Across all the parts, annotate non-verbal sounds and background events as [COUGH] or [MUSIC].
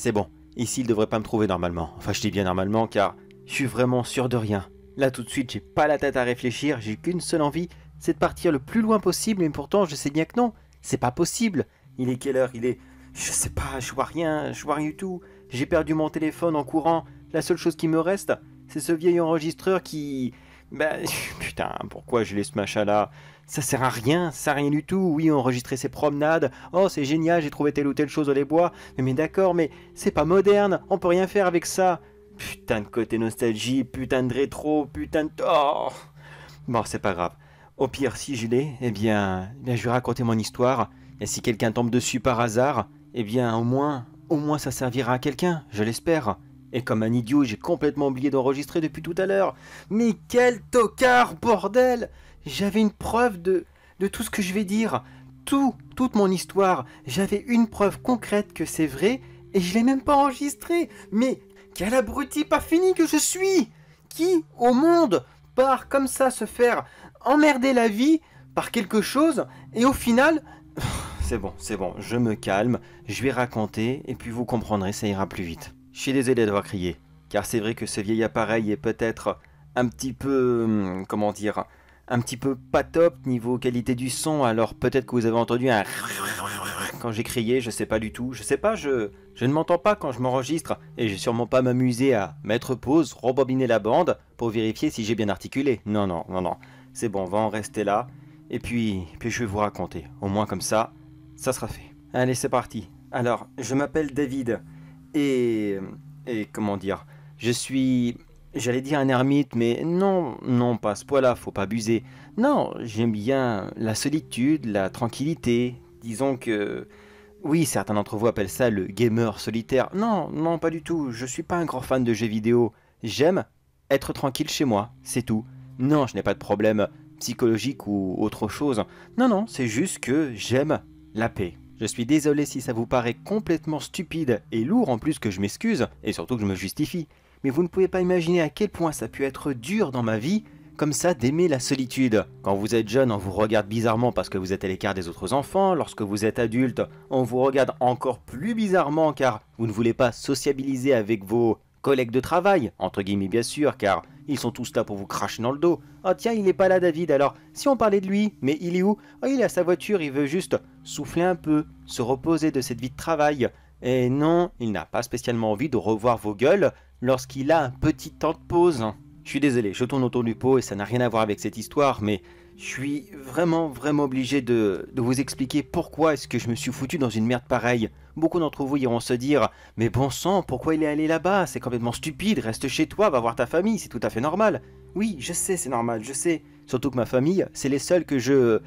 C'est bon, ici il devrait pas me trouver normalement. Enfin je dis bien normalement car je suis vraiment sûr de rien. Là tout de suite j'ai pas la tête à réfléchir, j'ai qu'une seule envie, c'est de partir le plus loin possible et pourtant je sais bien que non, c'est pas possible. Il est quelle heure Il est... Je sais pas, je vois rien, je vois rien du tout. J'ai perdu mon téléphone en courant, la seule chose qui me reste, c'est ce vieil enregistreur qui... Bah, [LAUGHS] putain, pourquoi je ce machin là Ça sert à rien, ça sert à rien du tout. Oui, enregistrer ses promenades. Oh, c'est génial, j'ai trouvé telle ou telle chose dans les bois. Mais, mais d'accord, mais c'est pas moderne, on peut rien faire avec ça. Putain de côté nostalgie, putain de rétro, putain de. Oh Bon, c'est pas grave. Au pire, si je l'ai, eh bien, eh bien, je vais raconter mon histoire. Et si quelqu'un tombe dessus par hasard, eh bien, au moins, au moins ça servira à quelqu'un, je l'espère. Et comme un idiot, j'ai complètement oublié d'enregistrer depuis tout à l'heure. Mais quel tocard, bordel J'avais une preuve de, de tout ce que je vais dire. Tout, toute mon histoire. J'avais une preuve concrète que c'est vrai et je l'ai même pas enregistré. Mais quel abruti pas fini que je suis Qui, au monde, part comme ça se faire emmerder la vie par quelque chose et au final... [SIGHS] C'est bon, c'est bon, je me calme, je vais raconter et puis vous comprendrez, ça ira plus vite. Je suis désolé d'avoir crié, car c'est vrai que ce vieil appareil est peut-être un petit peu... Hum, comment dire un petit peu pas top niveau qualité du son, alors peut-être que vous avez entendu un [LAUGHS] quand j'ai crié, je sais pas du tout, je sais pas, je, ne m'entends pas quand je m'enregistre, et j'ai sûrement pas m'amuser à mettre pause, rebobiner la bande, pour vérifier si j'ai bien articulé. Non, non, non, non, c'est bon, on va en rester là, et puis, puis je vais vous raconter, au moins comme ça, ça sera fait. Allez, c'est parti. Alors, je m'appelle David, et, comment dire Je suis... J'allais dire un ermite, mais non, non, pas ce point-là, faut pas abuser. Non, j'aime bien la solitude, la tranquillité. Disons que... Oui, certains d'entre vous appellent ça le gamer solitaire. Non, non, pas du tout. Je suis pas un grand fan de jeux vidéo. J'aime être tranquille chez moi, c'est tout. Non, je n'ai pas de problème psychologique ou autre chose. Non, non, c'est juste que j'aime la paix. Je suis désolé si ça vous paraît complètement stupide et lourd en plus que je m'excuse, et surtout que je me justifie, mais vous ne pouvez pas imaginer à quel point ça a pu être dur dans ma vie comme ça d'aimer la solitude. Quand vous êtes jeune, on vous regarde bizarrement parce que vous êtes à l'écart des autres enfants, lorsque vous êtes adulte, on vous regarde encore plus bizarrement car vous ne voulez pas sociabiliser avec vos collègues de travail, entre guillemets bien sûr, car ils sont tous là pour vous cracher dans le dos. Ah tiens, il n'est pas là David, alors si on parlait de lui, mais il est où ah, Il est à sa voiture, il veut juste souffler un peu, se reposer de cette vie de travail. Et eh non, il n'a pas spécialement envie de revoir vos gueules lorsqu'il a un petit temps de pause. Je suis désolé, je tourne autour du pot et ça n'a rien à voir avec cette histoire, mais je suis vraiment, vraiment obligé de, vous expliquer pourquoi est-ce que je me suis foutu dans une merde pareille. Beaucoup d'entre vous iront se dire Mais bon sang, pourquoi il est allé là-bas C'est complètement stupide, reste chez toi, va voir ta famille, c'est tout à fait normal. Oui, je sais, c'est normal, je sais. Surtout que ma famille, c'est les seuls que je.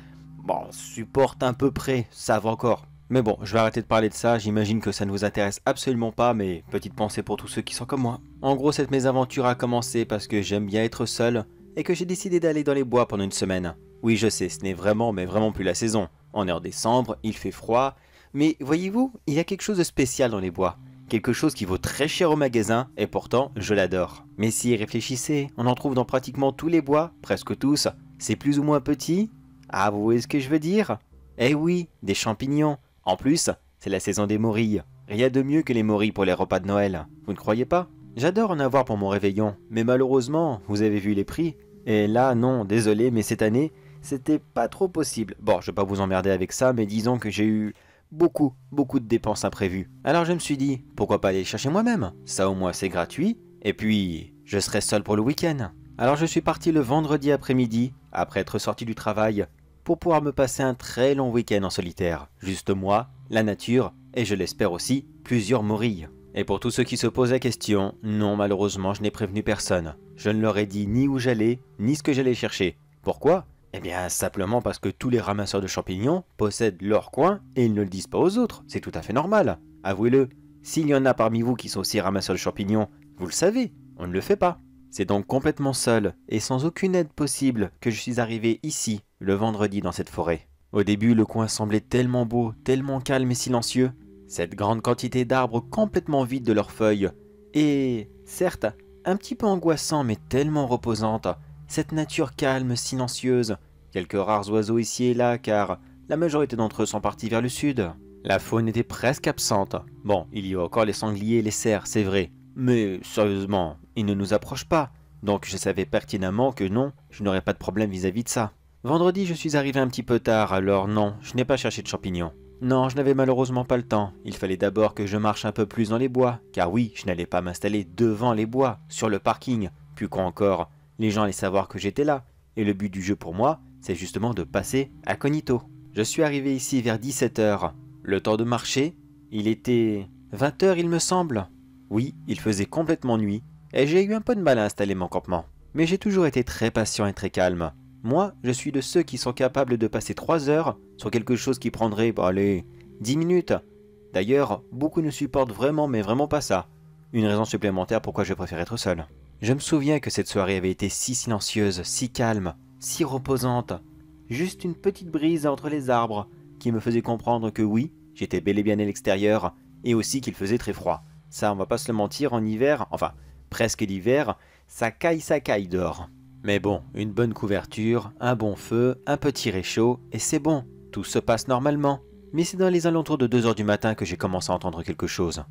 Bon, supporte à peu près, savent encore. Mais bon, je vais arrêter de parler de ça, j'imagine que ça ne vous intéresse absolument pas, mais petite pensée pour tous ceux qui sont comme moi. En gros, cette mésaventure a commencé parce que j'aime bien être seul, et que j'ai décidé d'aller dans les bois pendant une semaine. Oui, je sais, ce n'est vraiment, mais vraiment plus la saison. On est en décembre, il fait froid, mais voyez-vous, il y a quelque chose de spécial dans les bois. Quelque chose qui vaut très cher au magasin, et pourtant, je l'adore. Mais si réfléchissez, on en trouve dans pratiquement tous les bois, presque tous. C'est plus ou moins petit Ah, vous voyez ce que je veux dire Eh oui, des champignons. En plus, c'est la saison des morilles. Rien de mieux que les morilles pour les repas de Noël. Vous ne croyez pas J'adore en avoir pour mon réveillon, mais malheureusement, vous avez vu les prix. Et là, non, désolé, mais cette année, c'était pas trop possible. Bon, je vais pas vous emmerder avec ça, mais disons que j'ai eu beaucoup, beaucoup de dépenses imprévues. Alors je me suis dit, pourquoi pas aller chercher moi-même Ça au moins c'est gratuit, et puis je serai seul pour le week-end. Alors je suis parti le vendredi après-midi, après être sorti du travail, pour pouvoir me passer un très long week-end en solitaire. Juste moi, la nature, et je l'espère aussi, plusieurs morilles. Et pour tous ceux qui se posent la question, non malheureusement je n'ai prévenu personne. Je ne leur ai dit ni où j'allais, ni ce que j'allais chercher. Pourquoi eh bien, simplement parce que tous les ramasseurs de champignons possèdent leur coin et ils ne le disent pas aux autres. C'est tout à fait normal. Avouez-le. S'il y en a parmi vous qui sont aussi ramasseurs de champignons, vous le savez, on ne le fait pas. C'est donc complètement seul et sans aucune aide possible que je suis arrivé ici, le vendredi, dans cette forêt. Au début, le coin semblait tellement beau, tellement calme et silencieux, cette grande quantité d'arbres complètement vides de leurs feuilles, et certes, un petit peu angoissant mais tellement reposante, cette nature calme, silencieuse, quelques rares oiseaux ici et là car la majorité d'entre eux sont partis vers le sud. La faune était presque absente. Bon, il y a encore les sangliers et les cerfs, c'est vrai, mais sérieusement, ils ne nous approchent pas, donc je savais pertinemment que non, je n'aurais pas de problème vis-à-vis -vis de ça. Vendredi, je suis arrivé un petit peu tard, alors non, je n'ai pas cherché de champignons. Non, je n'avais malheureusement pas le temps. Il fallait d'abord que je marche un peu plus dans les bois, car oui, je n'allais pas m'installer devant les bois, sur le parking. Plus quoi encore, les gens allaient savoir que j'étais là. Et le but du jeu pour moi, c'est justement de passer à Cognito. Je suis arrivé ici vers 17h. Le temps de marcher, il était 20h il me semble. Oui, il faisait complètement nuit, et j'ai eu un peu de mal à installer mon campement. Mais j'ai toujours été très patient et très calme. Moi, je suis de ceux qui sont capables de passer 3 heures sur quelque chose qui prendrait, bah, allez, 10 minutes. D'ailleurs, beaucoup ne supportent vraiment, mais vraiment pas ça. Une raison supplémentaire pourquoi je préfère être seul. Je me souviens que cette soirée avait été si silencieuse, si calme, si reposante. Juste une petite brise entre les arbres qui me faisait comprendre que oui, j'étais bel et bien à l'extérieur et aussi qu'il faisait très froid. Ça, on va pas se le mentir, en hiver, enfin, presque l'hiver, ça caille, ça caille dehors. Mais bon, une bonne couverture, un bon feu, un petit réchaud, et c'est bon, tout se passe normalement. Mais c'est dans les alentours de 2h du matin que j'ai commencé à entendre quelque chose.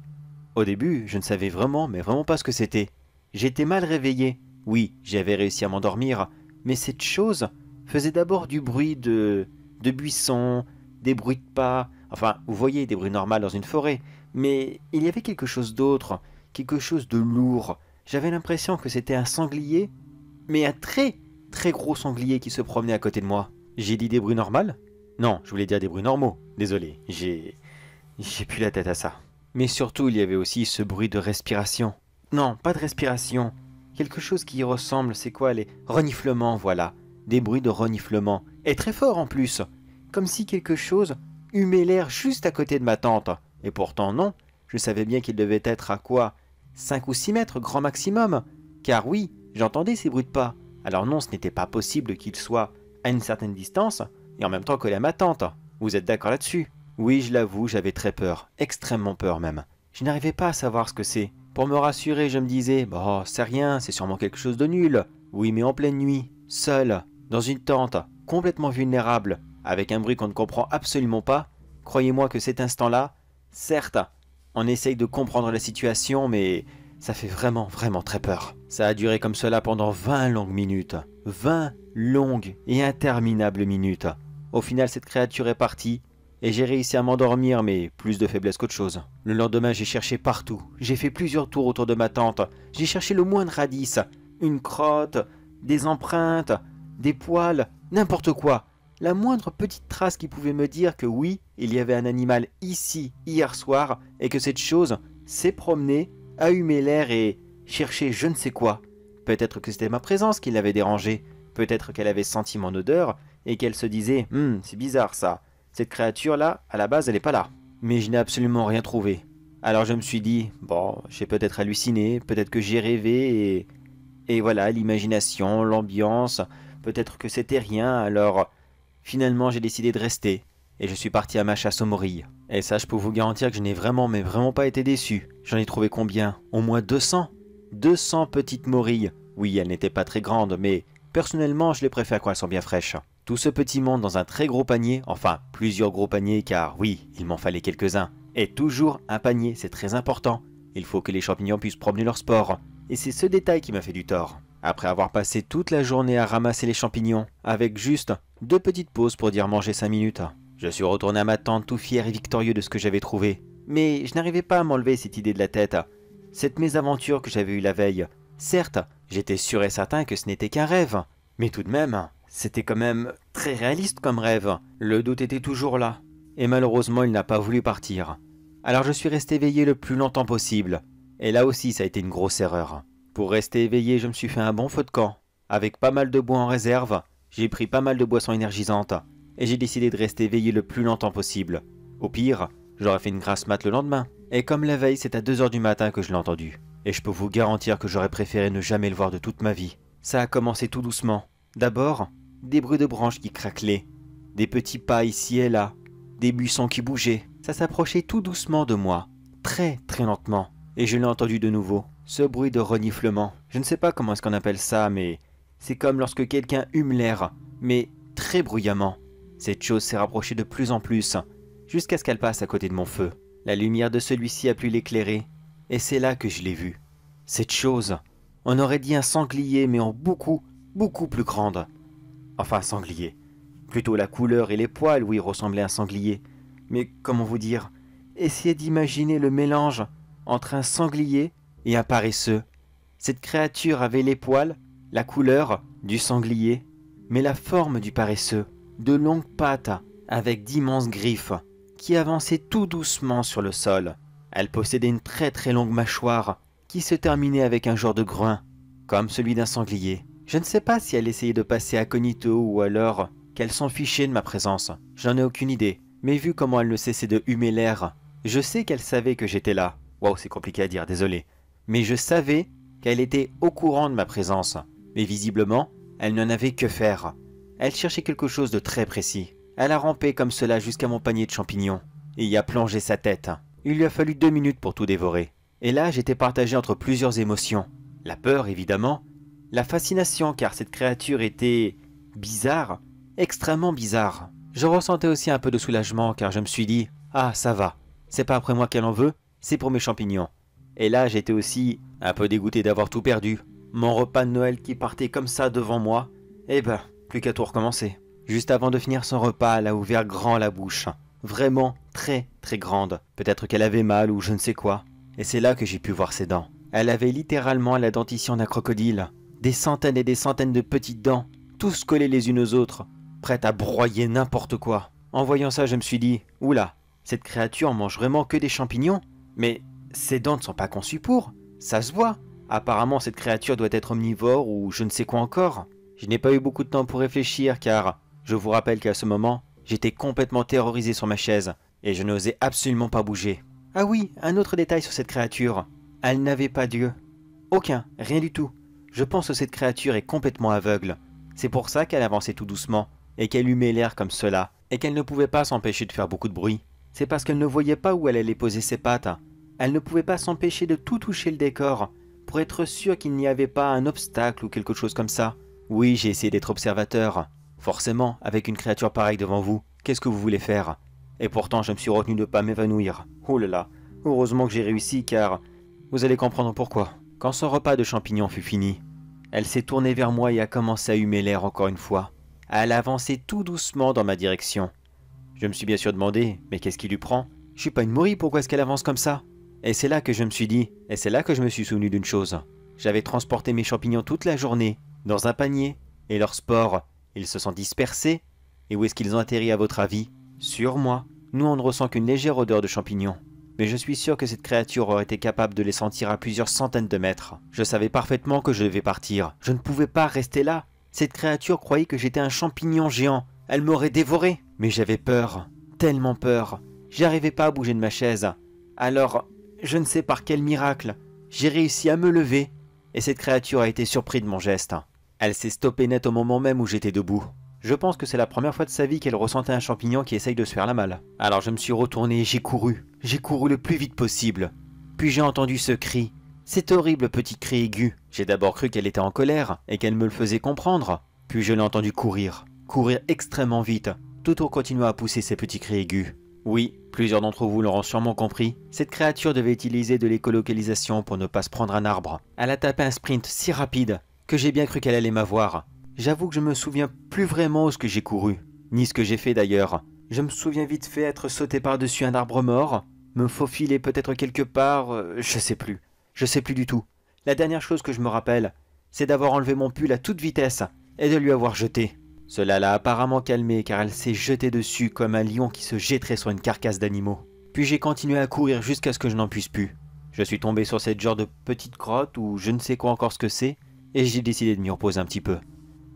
Au début, je ne savais vraiment, mais vraiment pas ce que c'était. J'étais mal réveillé. Oui, j'avais réussi à m'endormir, mais cette chose faisait d'abord du bruit de... de buissons, des bruits de pas, enfin, vous voyez, des bruits normaux dans une forêt, mais il y avait quelque chose d'autre, quelque chose de lourd. J'avais l'impression que c'était un sanglier mais un très très gros sanglier qui se promenait à côté de moi. J'ai dit des bruits normaux Non, je voulais dire des bruits normaux. Désolé, j'ai... J'ai plus la tête à ça. Mais surtout, il y avait aussi ce bruit de respiration. Non, pas de respiration. Quelque chose qui ressemble, c'est quoi les reniflements, voilà. Des bruits de reniflements. Et très fort en plus. Comme si quelque chose humait l'air juste à côté de ma tente. Et pourtant non, je savais bien qu'il devait être à quoi 5 ou 6 mètres grand maximum. Car oui, J'entendais ces bruits de pas. Alors non, ce n'était pas possible qu'ils soient à une certaine distance et en même temps que la ma tante. Vous êtes d'accord là-dessus Oui, je l'avoue, j'avais très peur, extrêmement peur même. Je n'arrivais pas à savoir ce que c'est. Pour me rassurer, je me disais "Bon, oh, c'est rien, c'est sûrement quelque chose de nul." Oui, mais en pleine nuit, seul, dans une tente, complètement vulnérable, avec un bruit qu'on ne comprend absolument pas, croyez-moi que cet instant-là, certes, on essaye de comprendre la situation, mais ça fait vraiment, vraiment très peur. Ça a duré comme cela pendant 20 longues minutes. 20 longues et interminables minutes. Au final, cette créature est partie, et j'ai réussi à m'endormir, mais plus de faiblesse qu'autre chose. Le lendemain, j'ai cherché partout. J'ai fait plusieurs tours autour de ma tente. J'ai cherché le moindre radis. Une crotte, des empreintes, des poils, n'importe quoi. La moindre petite trace qui pouvait me dire que oui, il y avait un animal ici hier soir et que cette chose s'est promenée, a humé l'air et chercher je ne sais quoi. Peut-être que c'était ma présence qui l'avait dérangée, peut-être qu'elle avait senti mon odeur et qu'elle se disait Hum, c'est bizarre ça, cette créature-là, à la base, elle n'est pas là. Mais je n'ai absolument rien trouvé. Alors je me suis dit Bon, j'ai peut-être halluciné, peut-être que j'ai rêvé et. Et voilà, l'imagination, l'ambiance, peut-être que c'était rien, alors. Finalement, j'ai décidé de rester et je suis parti à ma chasse aux morilles. Et ça, je peux vous garantir que je n'ai vraiment, mais vraiment pas été déçu. J'en ai trouvé combien Au moins 200 200 petites morilles. Oui, elles n'étaient pas très grandes, mais personnellement, je les préfère quand elles sont bien fraîches. Tout ce petit monde dans un très gros panier, enfin plusieurs gros paniers car oui, il m'en fallait quelques-uns. Et toujours un panier, c'est très important. Il faut que les champignons puissent promener leur sport. Et c'est ce détail qui m'a fait du tort. Après avoir passé toute la journée à ramasser les champignons, avec juste deux petites pauses pour dire manger 5 minutes, je suis retourné à ma tente tout fier et victorieux de ce que j'avais trouvé. Mais je n'arrivais pas à m'enlever cette idée de la tête cette mésaventure que j'avais eue la veille. Certes, j'étais sûr et certain que ce n'était qu'un rêve, mais tout de même, c'était quand même très réaliste comme rêve. Le doute était toujours là, et malheureusement il n'a pas voulu partir. Alors je suis resté éveillé le plus longtemps possible, et là aussi ça a été une grosse erreur. Pour rester éveillé, je me suis fait un bon feu de camp. Avec pas mal de bois en réserve, j'ai pris pas mal de boissons énergisantes, et j'ai décidé de rester éveillé le plus longtemps possible. Au pire, j'aurais fait une grasse mat le lendemain. Et comme la veille, c'est à 2h du matin que je l'ai entendu. Et je peux vous garantir que j'aurais préféré ne jamais le voir de toute ma vie. Ça a commencé tout doucement. D'abord, des bruits de branches qui craquaient, des petits pas ici et là, des buissons qui bougeaient. Ça s'approchait tout doucement de moi, très très lentement. Et je l'ai entendu de nouveau, ce bruit de reniflement. Je ne sais pas comment est-ce qu'on appelle ça, mais c'est comme lorsque quelqu'un hume l'air, mais très bruyamment. Cette chose s'est rapprochée de plus en plus, jusqu'à ce qu'elle passe à côté de mon feu. La lumière de celui-ci a pu l'éclairer, et c'est là que je l'ai vu. Cette chose, on aurait dit un sanglier, mais en beaucoup, beaucoup plus grande. Enfin, sanglier. Plutôt la couleur et les poils, oui, ressemblaient à un sanglier. Mais comment vous dire Essayez d'imaginer le mélange entre un sanglier et un paresseux. Cette créature avait les poils, la couleur du sanglier, mais la forme du paresseux, de longues pattes avec d'immenses griffes qui avançait tout doucement sur le sol. Elle possédait une très très longue mâchoire qui se terminait avec un genre de groin, comme celui d'un sanglier. Je ne sais pas si elle essayait de passer à Cognito ou alors qu'elle s'en fichait de ma présence. J'en ai aucune idée, mais vu comment elle ne cessait de humer l'air, je sais qu'elle savait que j'étais là. Waouh, c'est compliqué à dire, désolé. Mais je savais qu'elle était au courant de ma présence. Mais visiblement, elle n'en avait que faire. Elle cherchait quelque chose de très précis. Elle a rampé comme cela jusqu'à mon panier de champignons, et y a plongé sa tête. Il lui a fallu deux minutes pour tout dévorer. Et là, j'étais partagé entre plusieurs émotions. La peur, évidemment. La fascination, car cette créature était... bizarre. Extrêmement bizarre. Je ressentais aussi un peu de soulagement, car je me suis dit « Ah, ça va. C'est pas après moi qu'elle en veut, c'est pour mes champignons. » Et là, j'étais aussi un peu dégoûté d'avoir tout perdu. Mon repas de Noël qui partait comme ça devant moi. Eh ben, plus qu'à tout recommencer juste avant de finir son repas, elle a ouvert grand la bouche. Vraiment très très grande. Peut-être qu'elle avait mal ou je ne sais quoi. Et c'est là que j'ai pu voir ses dents. Elle avait littéralement la dentition d'un crocodile. Des centaines et des centaines de petites dents, tous collées les unes aux autres, prêtes à broyer n'importe quoi. En voyant ça, je me suis dit, oula, cette créature mange vraiment que des champignons Mais ses dents ne sont pas conçues pour, ça se voit. Apparemment, cette créature doit être omnivore ou je ne sais quoi encore. Je n'ai pas eu beaucoup de temps pour réfléchir car je vous rappelle qu'à ce moment, j'étais complètement terrorisé sur ma chaise, et je n'osais absolument pas bouger. Ah oui, un autre détail sur cette créature. Elle n'avait pas d'yeux. Aucun, rien du tout. Je pense que cette créature est complètement aveugle. C'est pour ça qu'elle avançait tout doucement, et qu'elle humait l'air comme cela, et qu'elle ne pouvait pas s'empêcher de faire beaucoup de bruit. C'est parce qu'elle ne voyait pas où elle allait poser ses pattes. Elle ne pouvait pas s'empêcher de tout toucher le décor, pour être sûre qu'il n'y avait pas un obstacle ou quelque chose comme ça. Oui, j'ai essayé d'être observateur, Forcément, avec une créature pareille devant vous, qu'est-ce que vous voulez faire Et pourtant, je me suis retenu de ne pas m'évanouir. Oh là là, heureusement que j'ai réussi car... Vous allez comprendre pourquoi. Quand son repas de champignons fut fini, elle s'est tournée vers moi et a commencé à humer l'air encore une fois. Elle a avancé tout doucement dans ma direction. Je me suis bien sûr demandé, mais qu'est-ce qui lui prend Je suis pas une morie pourquoi est-ce qu'elle avance comme ça Et c'est là que je me suis dit, et c'est là que je me suis souvenu d'une chose. J'avais transporté mes champignons toute la journée, dans un panier, et leur sport, ils se sont dispersés. Et où est-ce qu'ils ont atterri à votre avis Sur moi. Nous, on ne ressent qu'une légère odeur de champignons. Mais je suis sûr que cette créature aurait été capable de les sentir à plusieurs centaines de mètres. Je savais parfaitement que je devais partir. Je ne pouvais pas rester là. Cette créature croyait que j'étais un champignon géant. Elle m'aurait dévoré. Mais j'avais peur. Tellement peur. J'arrivais pas à bouger de ma chaise. Alors, je ne sais par quel miracle, j'ai réussi à me lever. Et cette créature a été surprise de mon geste. Elle s'est stoppée net au moment même où j'étais debout. Je pense que c'est la première fois de sa vie qu'elle ressentait un champignon qui essaye de se faire la malle. Alors je me suis retourné et j'ai couru. J'ai couru le plus vite possible. Puis j'ai entendu ce cri. Cet horrible petit cri aigu. J'ai d'abord cru qu'elle était en colère et qu'elle me le faisait comprendre. Puis je l'ai entendu courir. Courir extrêmement vite, tout en continuant à pousser ses petits cris aigus. Oui, plusieurs d'entre vous l'auront sûrement compris, cette créature devait utiliser de l'écolocalisation pour ne pas se prendre un arbre. Elle a tapé un sprint si rapide que j'ai bien cru qu'elle allait m'avoir. J'avoue que je me souviens plus vraiment ce que j'ai couru, ni ce que j'ai fait d'ailleurs. Je me souviens vite fait être sauté par-dessus un arbre mort, me faufiler peut-être quelque part, euh, je sais plus. Je sais plus du tout. La dernière chose que je me rappelle, c'est d'avoir enlevé mon pull à toute vitesse et de lui avoir jeté. Cela l'a apparemment calmée car elle s'est jetée dessus comme un lion qui se jetterait sur une carcasse d'animaux. Puis j'ai continué à courir jusqu'à ce que je n'en puisse plus. Je suis tombé sur cette genre de petite grotte ou je ne sais quoi encore ce que c'est, et j'ai décidé de m'y reposer un petit peu.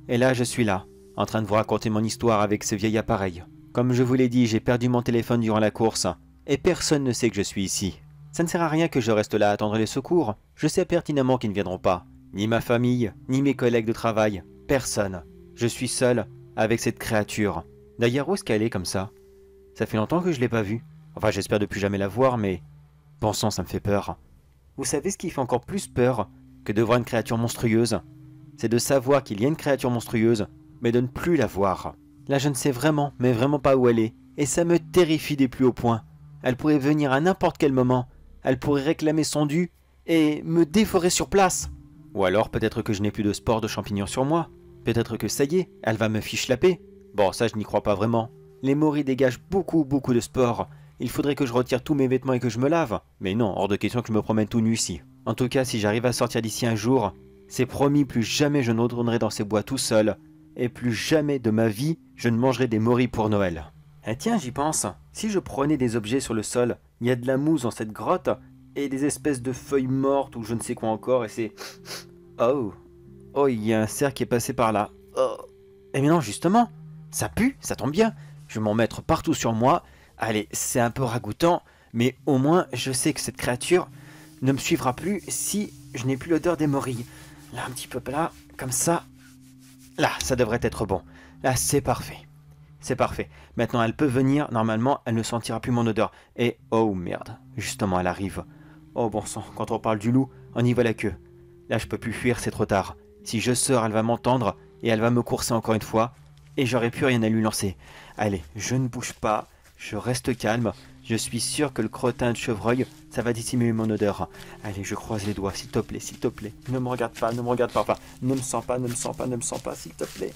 Et là, je suis là, en train de vous raconter mon histoire avec ce vieil appareil. Comme je vous l'ai dit, j'ai perdu mon téléphone durant la course, et personne ne sait que je suis ici. Ça ne sert à rien que je reste là à attendre les secours, je sais pertinemment qu'ils ne viendront pas. Ni ma famille, ni mes collègues de travail, personne. Je suis seul, avec cette créature. D'ailleurs, où est-ce qu'elle est comme ça Ça fait longtemps que je l'ai pas vue. Enfin, j'espère de plus jamais la voir, mais... Pensant, ça me fait peur. Vous savez ce qui fait encore plus peur que de voir une créature monstrueuse. C'est de savoir qu'il y a une créature monstrueuse, mais de ne plus la voir. Là, je ne sais vraiment, mais vraiment pas où elle est, et ça me terrifie des plus hauts points. Elle pourrait venir à n'importe quel moment, elle pourrait réclamer son dû et me déforer sur place. Ou alors peut-être que je n'ai plus de sport de champignons sur moi. Peut-être que ça y est, elle va me fiche la Bon, ça je n'y crois pas vraiment. Les moris dégagent beaucoup beaucoup de sport. Il faudrait que je retire tous mes vêtements et que je me lave. Mais non, hors de question que je me promène tout nu ici. En tout cas, si j'arrive à sortir d'ici un jour, c'est promis, plus jamais je ne retournerai dans ces bois tout seul, et plus jamais de ma vie je ne mangerai des moris pour Noël. Eh tiens, j'y pense. Si je prenais des objets sur le sol, il y a de la mousse dans cette grotte, et des espèces de feuilles mortes ou je ne sais quoi encore, et c'est... Oh Oh, il y a un cerf qui est passé par là. Oh Eh mais non, justement Ça pue, ça tombe bien Je vais m'en mettre partout sur moi. Allez, c'est un peu ragoûtant, mais au moins je sais que cette créature, ne me suivra plus si je n'ai plus l'odeur des morilles. Là, un petit peu plat, comme ça. Là, ça devrait être bon. Là, c'est parfait. C'est parfait. Maintenant, elle peut venir. Normalement, elle ne sentira plus mon odeur. Et oh merde, justement, elle arrive. Oh bon sang, quand on parle du loup, on y voit la queue. Là, je peux plus fuir, c'est trop tard. Si je sors, elle va m'entendre et elle va me courser encore une fois. Et j'aurai plus rien à lui lancer. Allez, je ne bouge pas, je reste calme. Je suis sûr que le crottin de chevreuil, ça va dissimuler mon odeur. Allez, je croise les doigts, s'il te plaît, s'il te plaît. Ne me regarde pas, ne me regarde pas, ne me sens pas, ne me sens pas, ne me sens pas, s'il te plaît.